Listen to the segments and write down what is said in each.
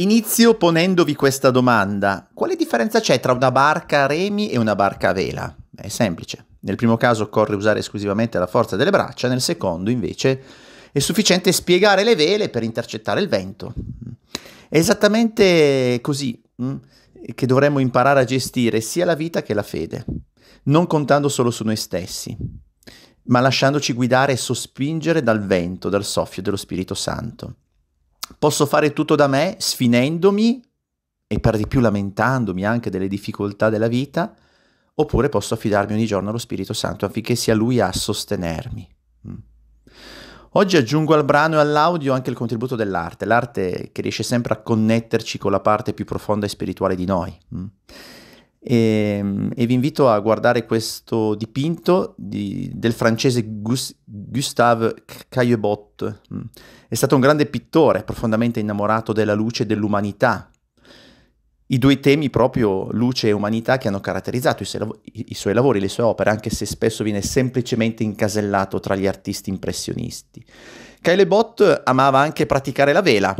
Inizio ponendovi questa domanda. Quale differenza c'è tra una barca a remi e una barca a vela? È semplice. Nel primo caso occorre usare esclusivamente la forza delle braccia, nel secondo invece è sufficiente spiegare le vele per intercettare il vento. È esattamente così mm, che dovremmo imparare a gestire sia la vita che la fede, non contando solo su noi stessi, ma lasciandoci guidare e sospingere dal vento, dal soffio dello Spirito Santo posso fare tutto da me sfinendomi e per di più lamentandomi anche delle difficoltà della vita, oppure posso affidarmi ogni giorno allo Spirito Santo affinché sia Lui a sostenermi. Mm. Oggi aggiungo al brano e all'audio anche il contributo dell'arte, l'arte che riesce sempre a connetterci con la parte più profonda e spirituale di noi. Mm. E, ehm, e, vi invito a guardare questo dipinto di, del francese Gus, Gustave Caillebot. Mm. È stato un grande pittore, profondamente innamorato della luce e dell'umanità. I due temi proprio luce e umanità che hanno caratterizzato i, se, i suoi lavori, le sue opere, anche se spesso viene semplicemente incasellato tra gli artisti impressionisti. Caillebot amava anche praticare la vela,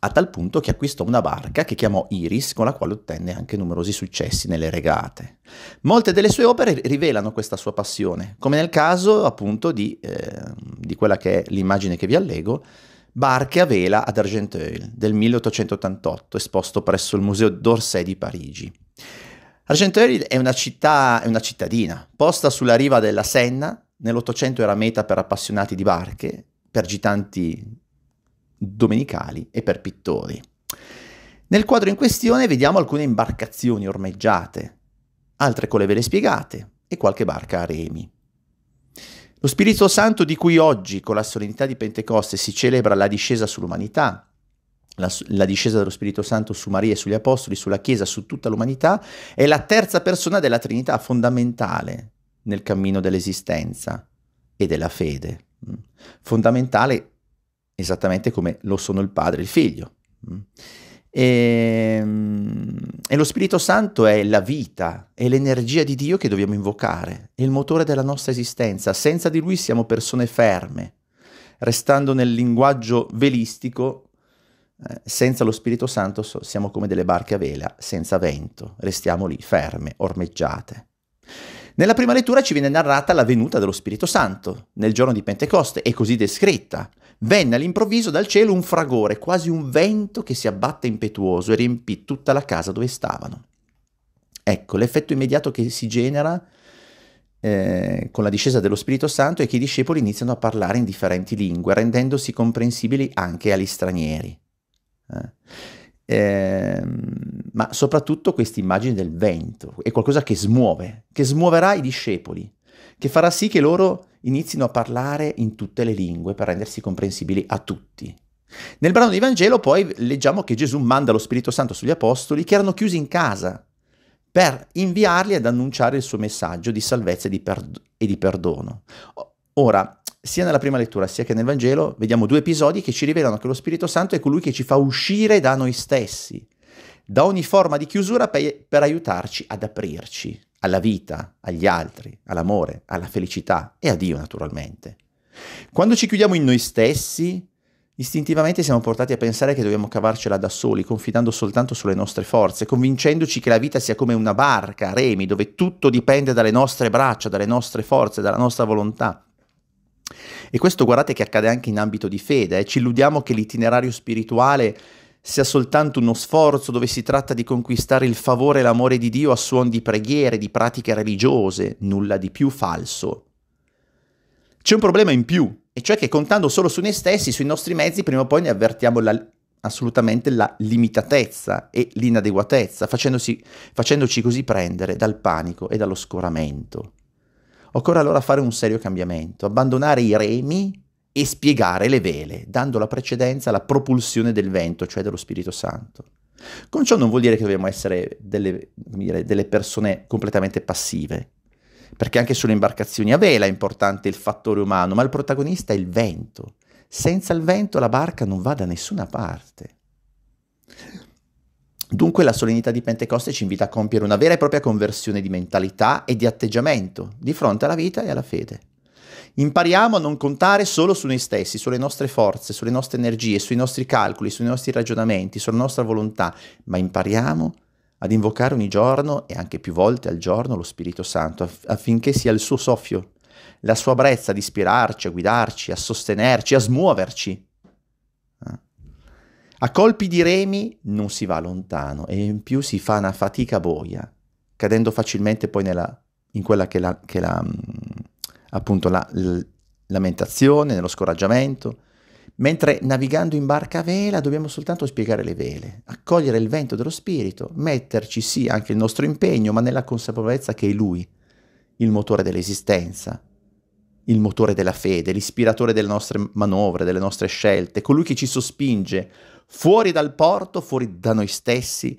a tal punto che acquistò una barca che chiamò Iris, con la quale ottenne anche numerosi successi nelle regate. Molte delle sue opere rivelano questa sua passione, come nel caso appunto di, eh, di quella che è l'immagine che vi allego, Barche a vela ad Argenteuil del 1888, esposto presso il Museo d'Orsay di Parigi. Argenteuil è una città, è una cittadina, posta sulla riva della Senna, nell'Ottocento era meta per appassionati di barche, per gitanti domenicali e per pittori. Nel quadro in questione vediamo alcune imbarcazioni ormeggiate, altre con le vele spiegate e qualche barca a remi. Lo Spirito Santo di cui oggi, con la solennità di Pentecoste, si celebra la discesa sull'umanità, la, la, discesa dello Spirito Santo su Maria e sugli Apostoli, sulla Chiesa, su tutta l'umanità, è la terza persona della Trinità fondamentale nel cammino dell'esistenza e della fede. Mm. Fondamentale esattamente come lo sono il padre e il figlio. Mm. E, ehm, e, lo Spirito Santo è la vita, è l'energia di Dio che dobbiamo invocare, è il motore della nostra esistenza. Senza di Lui siamo persone ferme. Restando nel linguaggio velistico, eh, senza lo Spirito Santo siamo come delle barche a vela, senza vento, restiamo lì ferme, ormeggiate. Nella prima lettura ci viene narrata la venuta dello Spirito Santo nel giorno di Pentecoste, è così descritta. Venne all'improvviso dal cielo un fragore, quasi un vento che si abbatte impetuoso e riempì tutta la casa dove stavano. Ecco, l'effetto immediato che si genera eh, con la discesa dello Spirito Santo è che i discepoli iniziano a parlare in differenti lingue, rendendosi comprensibili anche agli stranieri. Eh eh, ma soprattutto questa immagine del vento, è qualcosa che smuove, che smuoverà i discepoli, che farà sì che loro inizino a parlare in tutte le lingue per rendersi comprensibili a tutti. Nel brano di Vangelo poi leggiamo che Gesù manda lo Spirito Santo sugli apostoli che erano chiusi in casa per inviarli ad annunciare il suo messaggio di salvezza e di, perdo- e di perdono. Ora, sia nella prima lettura sia che nel Vangelo vediamo due episodi che ci rivelano che lo Spirito Santo è colui che ci fa uscire da noi stessi, da ogni forma di chiusura per, per aiutarci ad aprirci alla vita, agli altri, all'amore, alla felicità e a Dio naturalmente. Quando ci chiudiamo in noi stessi, istintivamente siamo portati a pensare che dobbiamo cavarcela da soli, confidando soltanto sulle nostre forze, convincendoci che la vita sia come una barca remi dove tutto dipende dalle nostre braccia, dalle nostre forze, dalla nostra volontà. E questo guardate che accade anche in ambito di fede, eh. ci illudiamo che l'itinerario spirituale sia soltanto uno sforzo dove si tratta di conquistare il favore e l'amore di Dio a suon di preghiere, di pratiche religiose, nulla di più falso. C'è un problema in più, e cioè che contando solo su noi stessi, sui nostri mezzi, prima o poi ne avvertiamo la, assolutamente la limitatezza e l'inadeguatezza, facendoci così prendere dal panico e dallo scoramento. Occorre allora fare un serio cambiamento, abbandonare i remi e spiegare le vele, dando la precedenza alla propulsione del vento, cioè dello Spirito Santo. Con ciò non vuol dire che dobbiamo essere delle, dire, delle persone completamente passive, perché anche sulle imbarcazioni a vela è importante il fattore umano, ma il protagonista è il vento. Senza il vento la barca non va da nessuna parte. Dunque la solennità di Pentecoste ci invita a compiere una vera e propria conversione di mentalità e di atteggiamento di fronte alla vita e alla fede. Impariamo a non contare solo su noi stessi, sulle nostre forze, sulle nostre energie, sui nostri calcoli, sui nostri ragionamenti, sulla nostra volontà, ma impariamo ad invocare ogni giorno e anche più volte al giorno lo Spirito Santo aff- affinché sia il suo soffio, la sua brezza ad ispirarci, a guidarci, a sostenerci, a smuoverci a colpi di remi non si va lontano e in più si fa una fatica boia, cadendo facilmente poi nella, in quella che la, che la mm, appunto la, la lamentazione, nello scoraggiamento. Mentre navigando in barca a vela dobbiamo soltanto spiegare le vele, accogliere il vento dello spirito, metterci sì anche il nostro impegno, ma nella consapevolezza che è lui il motore dell'esistenza, il motore della fede, l'ispiratore delle nostre manovre, delle nostre scelte, colui che ci sospinge fuori dal porto, fuori da noi stessi,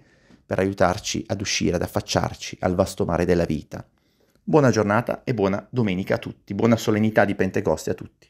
per aiutarci ad uscire, ad affacciarci al vasto mare della vita. Buona giornata e buona domenica a tutti, buona solennità di Pentecoste a tutti.